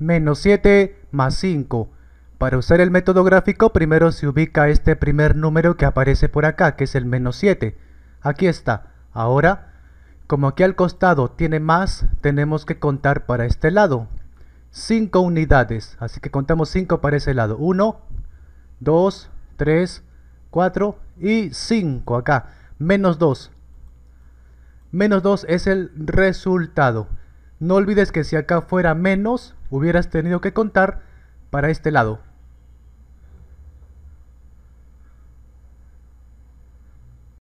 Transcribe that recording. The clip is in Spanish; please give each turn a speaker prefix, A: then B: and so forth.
A: menos 7 más 5. Para usar el método gráfico primero se ubica este primer número que aparece por acá, que es el menos 7. Aquí está. Ahora, como aquí al costado tiene más, tenemos que contar para este lado. 5 unidades, así que contamos 5 para ese lado. 1, 2, 3, 4 y 5 acá. Menos 2. Menos 2 es el resultado. No olvides que si acá fuera menos, hubieras tenido que contar para este lado.